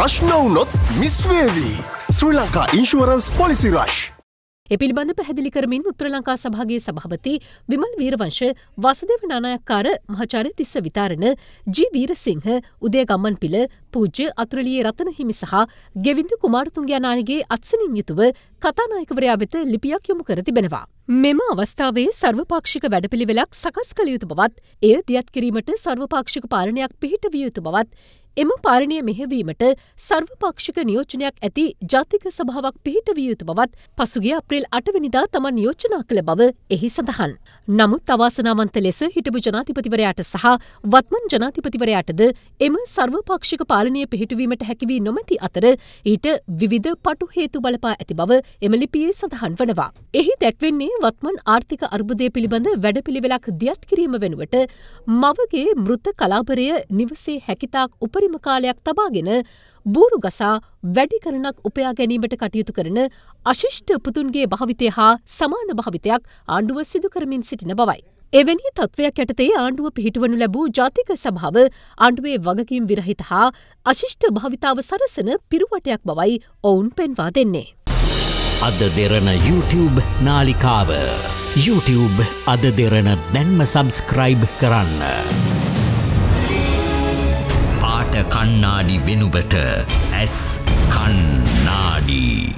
ප්‍රශ්න වුනොත් මිස්වේවී ශ්‍රී ලංකා ඉන්ශුවරන්ස් පොලිසි රශ්. එපිළිබඳ පැහැදිලි කරමින් උත්‍ර ලංකා සභාගේ සභාපති විමල් වීරවංශ වසදව නානායක්කාර මහචාරය තිස්ස විතාරණ ජී වීරසිංහ උදය ගම්මන් පිළ පූජ්‍ය අතුරලියේ රතන හිමි සහ ගෙවින්ද කුමාරතුන්ගයානානගේ අත්සනින් යුතුව කතානායකවරයා වෙත ලිපියක් යොමු කර තිබෙනවා. මෙම අවස්ථාවේ සර්වපාක්ෂික වැඩපිළිවෙලක් සකස් කළ යුතු බවත් එය දියත් කිරීමට සර්වපාක්ෂික පාලනයක් පිහිට විය යුතු බවත් එම පාලනය මෙහෙවීමට සර්වපක්ෂික නියෝජනයක් ඇති ජාතික සභාවක් පිහිටවිය යුතු බවත් පසුගේ අප්‍රේල් අටවනිදා තමන් නියෝජනා කළ බව එහි සඳහන්. නමුත් අවාසනාවන්ත ලෙස හිටපු ජනාතිපතිවරයාට සහ වත්මන් ජනාතිපතිවරයාටද එම සර්වපක්ෂික පාලනය පිහිටුවීමට හැකිවී නොමැති අතර ඊට විවිධ පටු හේතු බලපා ඇති බව එම ලිපියේ සඳහන් වනවා. එහි දැක්වෙන්නේ වත්මන් ආර්ථික අර්බුදය පිළිබඳ වැඩපිළිවෙලක් දියත් කිරීම වෙනුවට මවගේ මෘත කලාපරය නිවසේ හැකිතාක් උප උපරිම කාලයක් තබාගෙන බූරු ගසා වැඩි කරනක් උපයා ගැනීමට කටයුතු කරන අශිෂ්ට පුතුන්ගේ භාවිතය හා සමාන භාවිතයක් ආණ්ඩුව සිදුකරමින් සිටින බවයි. එවැනි තත්ත්වයක් යටතේ ආණ්ඩුව පිහිටුවනු ලැබූ ජාතික සභාව ආණ්ඩුවේ වගකීම් විරහිත හා අශිෂ්ට භාවිතාව සරසන පිරුවටයක් බවයි ඔවුන් පෙන්වා දෙන්නේ. අද දෙරන YouTube නාලිකාව. YouTube අද දෙරන දැන්ම සබස්ක්‍රයිබ් කරන්න. කණ්ණාඩි වෙනුබට ඇස් කණ්ණාඩී